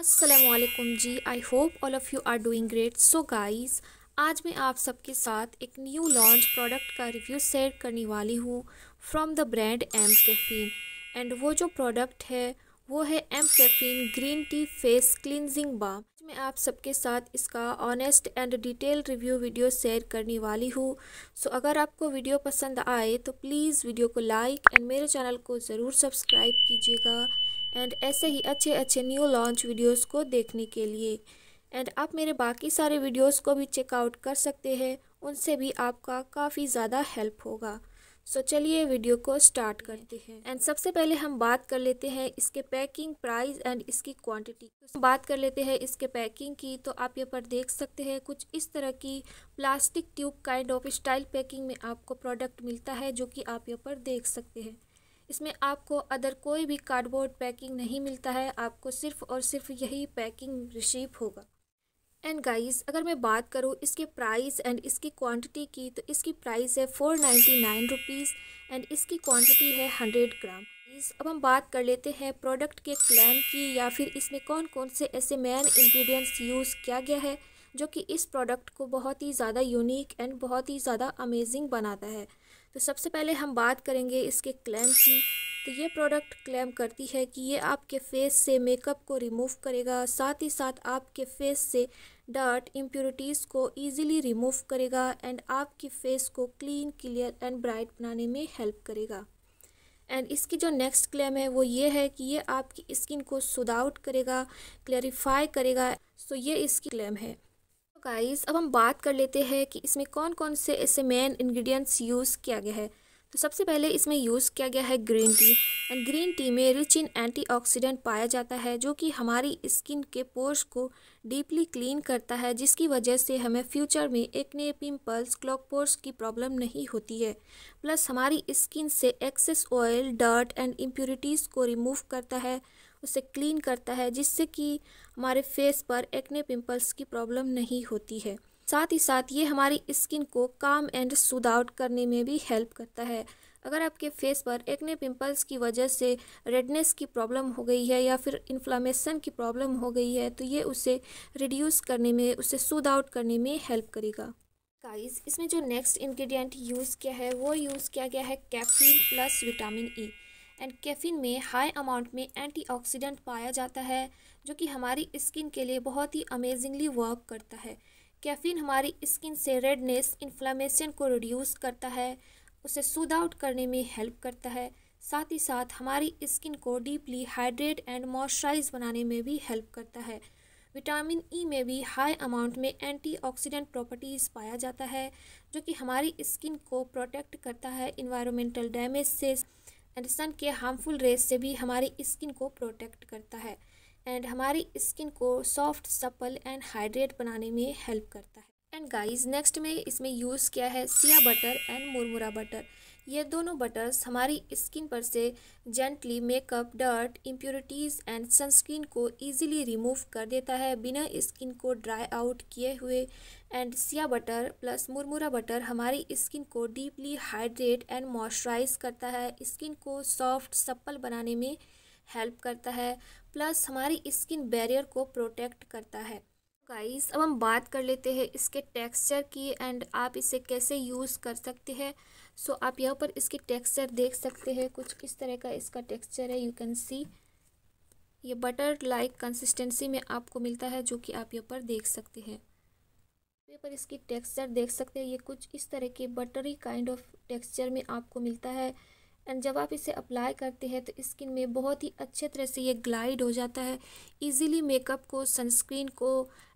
असलम जी I hope all of you are doing great so guys आज मैं आप सबके साथ एक न्यू लॉन्च प्रोडक्ट का रिव्यू शेयर करने वाली हूँ from the brand mCaffeine and वो जो प्रोडक्ट है वो है mCaffeine green tea face cleansing balm मैं आप सबके साथ इसका honest and detail review video share करने वाली हूँ सो so, अगर आपको वीडियो पसंद आए तो प्लीज़ वीडियो को लाइक एंड मेरे चैनल को ज़रूर सब्सक्राइब कीजिएगा एंड ऐसे ही अच्छे अच्छे न्यू लॉन्च वीडियोस को देखने के लिए एंड आप मेरे बाकी सारे वीडियोस को भी चेकआउट कर सकते हैं उनसे भी आपका काफ़ी ज़्यादा हेल्प होगा सो so, चलिए वीडियो को स्टार्ट करते हैं एंड सबसे पहले हम बात कर लेते हैं इसके पैकिंग प्राइस एंड इसकी क्वांटिटी तो बात कर लेते हैं इसके पैकिंग की तो आप यहाँ पर देख सकते हैं कुछ इस तरह की plastic tube kind of style packing में आपको प्रोडक्ट मिलता है जो कि आप यहाँ पर देख सकते हैं इसमें आपको अदर कोई भी कार्डबोर्ड पैकिंग नहीं मिलता है आपको सिर्फ़ और सिर्फ यही पैकिंग रिसीव होगा एंड गाइस अगर मैं बात करूँ इसके प्राइस एंड इसकी क्वांटिटी की तो इसकी प्राइस है four ninety nine rupees and इसकी क्वांटिटी है हंड्रेड ग्राम अब हम बात कर लेते हैं प्रोडक्ट के क्लैम की या फिर इसमें कौन कौन से ऐसे मेन इन्ग्रीडियंट्स यूज़ किया गया है जो कि इस प्रोडक्ट को बहुत ही ज़्यादा यूनिक एंड बहुत ही ज़्यादा अमेजिंग बनाता है तो सबसे पहले हम बात करेंगे इसके क्लैम की तो ये प्रोडक्ट क्लेम करती है कि ये आपके फेस से मेकअप को रिमूव करेगा साथ ही साथ आपके फेस से डर्ट इम्प्योरिटीज़ को इजीली रिमूव करेगा एंड आपकी फेस को क्लीन क्लियर एंड ब्राइट बनाने में हेल्प करेगा एंड इसकी जो नेक्स्ट क्लेम है वो ये है कि ये आपकी स्किन को सुदाउट करेगा क्लैरिफाई करेगा सो so ये इसकी क्लेम है गाइस अब हम बात कर लेते हैं कि इसमें कौन कौन से ऐसे मेन इंग्रेडिएंट्स यूज़ किया गया है तो सबसे पहले इसमें यूज़ किया गया है green tea and green tea में रिच इन एंटीऑक्सीडेंट पाया जाता है जो कि हमारी स्किन के पोर्स को डीपली क्लीन करता है जिसकी वजह से हमें फ्यूचर में एक्ने पिंपल्स क्लॉक पोर्स की प्रॉब्लम नहीं होती है प्लस हमारी स्किन से excess oil dirt and impurities को रिमूव करता है उसे क्लीन करता है जिससे कि हमारे फेस पर एक्ने पिंपल्स की प्रॉब्लम नहीं होती है साथ ही साथ ये हमारी स्किन को काम एंड सूद आउट करने में भी हेल्प करता है अगर आपके फेस पर एक्ने पिंपल्स की वजह से रेडनेस की प्रॉब्लम हो गई है या फिर इन्फ्लामेशन की प्रॉब्लम हो गई है तो ये उसे रिड्यूस करने में उसे सूद आउट करने में हेल्प करेगा गाइस इसमें जो नेक्स्ट इंग्रेडिएंट यूज़ किया है वो यूज़ किया गया है caffeine plus vitamin E e. And caffeine में हाई अमाउंट में एंटीऑक्सीडेंट पाया जाता है जो कि हमारी स्किन के लिए बहुत ही अमेजिंगली वर्क करता है कैफीन हमारी स्किन से रेडनेस इन्फ्लामेशन को रिड्यूस करता है उसे सूद आउट करने में हेल्प करता है साथ ही साथ हमारी स्किन को डीपली हाइड्रेट एंड मॉइस्चराइज बनाने में भी हेल्प करता है विटामिन ई e में भी हाई अमाउंट में एंटीऑक्सीडेंट प्रॉपर्टीज़ पाया जाता है जो कि हमारी स्किन को प्रोटेक्ट करता है इन्वायरमेंटल डैमेज से एंड सन के हार्मफुल रेस से भी हमारी स्किन को प्रोटेक्ट करता है एंड हमारी स्किन को सॉफ्ट सपल एंड हाइड्रेट बनाने में हेल्प करता है एंड गाइस नेक्स्ट में इसमें यूज़ किया है shea butter and murumuru butter ये दोनों बटर्स हमारी स्किन पर से gently makeup dirt impurities and sunscreen को इजीली रिमूव कर देता है बिना स्किन को ड्राई आउट किए हुए and shea butter plus murumuru butter हमारी स्किन को डीपली हाइड्रेट एंड मॉइस्चराइज करता है स्किन को सॉफ्ट सप्पल बनाने में हेल्प करता है प्लस हमारी स्किन बैरियर को प्रोटेक्ट करता है गाइस अब हम बात कर लेते हैं इसके टेक्सचर की एंड आप इसे कैसे यूज़ कर सकते हैं सो so, आप यहाँ पर इसकी टेक्सचर देख सकते हैं कुछ इस तरह का इसका टेक्सचर है यू कैन सी ये बटर लाइक कंसिस्टेंसी में आपको मिलता है जो कि आप यहाँ पर देख सकते हैं यहाँ पर इसकी टेक्सचर देख सकते हैं ये कुछ इस तरह के बटरी काइंड ऑफ टेक्सचर में आपको मिलता है एंड जब आप इसे अप्लाई करते हैं तो स्किन में बहुत ही अच्छे तरह से ये ग्लाइड हो जाता है इजीली मेकअप को सनस्क्रीन को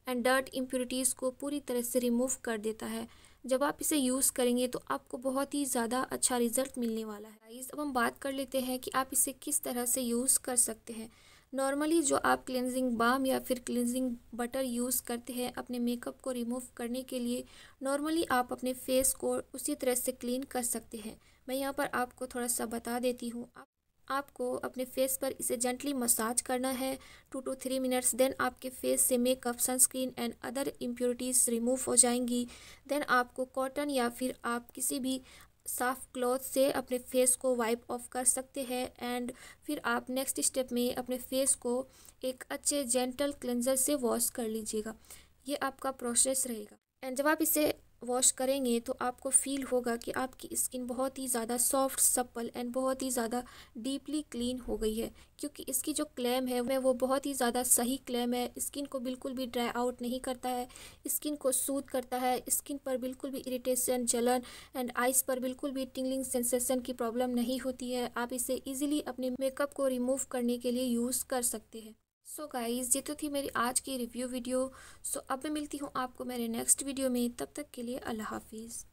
एंड डर्ट इम्प्योरिटीज़ को पूरी तरह से रिमूव कर देता है जब आप इसे यूज़ करेंगे तो आपको बहुत ही ज़्यादा अच्छा रिजल्ट मिलने वाला है गाइस अब हम बात कर लेते हैं कि आप इसे किस तरह से यूज़ कर सकते हैं नॉर्मली जो आप क्लिनजिंग बाम या फिर क्लिनजिंग बटर यूज़ करते हैं अपने मेकअप को रिमूव करने के लिए नॉर्मली आप अपने फेस को उसी तरह से क्लीन कर सकते हैं मैं यहाँ पर आपको थोड़ा सा बता देती हूँ आप आपको अपने फेस पर इसे जेंटली मसाज करना है two two three minutes then आपके फेस से makeup sunscreen and other impurities remove हो जाएंगी देन आपको कॉटन या फिर आप किसी भी साफ़ क्लॉथ से अपने फेस को वाइप ऑफ कर सकते हैं एंड फिर आप नेक्स्ट स्टेप में अपने फेस को एक अच्छे जेंटल क्लेंजर से वॉश कर लीजिएगा ये आपका प्रोसेस रहेगा एंड जब आप इसे वॉश करेंगे तो आपको फ़ील होगा कि आपकी स्किन बहुत ही ज़्यादा सॉफ्ट सप्पल एंड बहुत ही ज़्यादा डीपली क्लीन हो गई है क्योंकि इसकी जो क्लेम है वह वो बहुत ही ज़्यादा सही क्लेम है स्किन को बिल्कुल भी ड्राई आउट नहीं करता है स्किन को सूद करता है स्किन पर बिल्कुल भी इरीटेशन जलन एंड आइस पर बिल्कुल भी टिंगलिंग सेंसेशन की प्रॉब्लम नहीं होती है आप इसे ईजिली अपने मेकअप को रिमूव करने के लिए यूज़ कर सकते हैं सो so गाइज़ ये तो थी मेरी आज की रिव्यू वीडियो सो so अब मैं मिलती हूँ आपको मेरे नेक्स्ट वीडियो में तब तक के लिए अल्लाह हाफिज़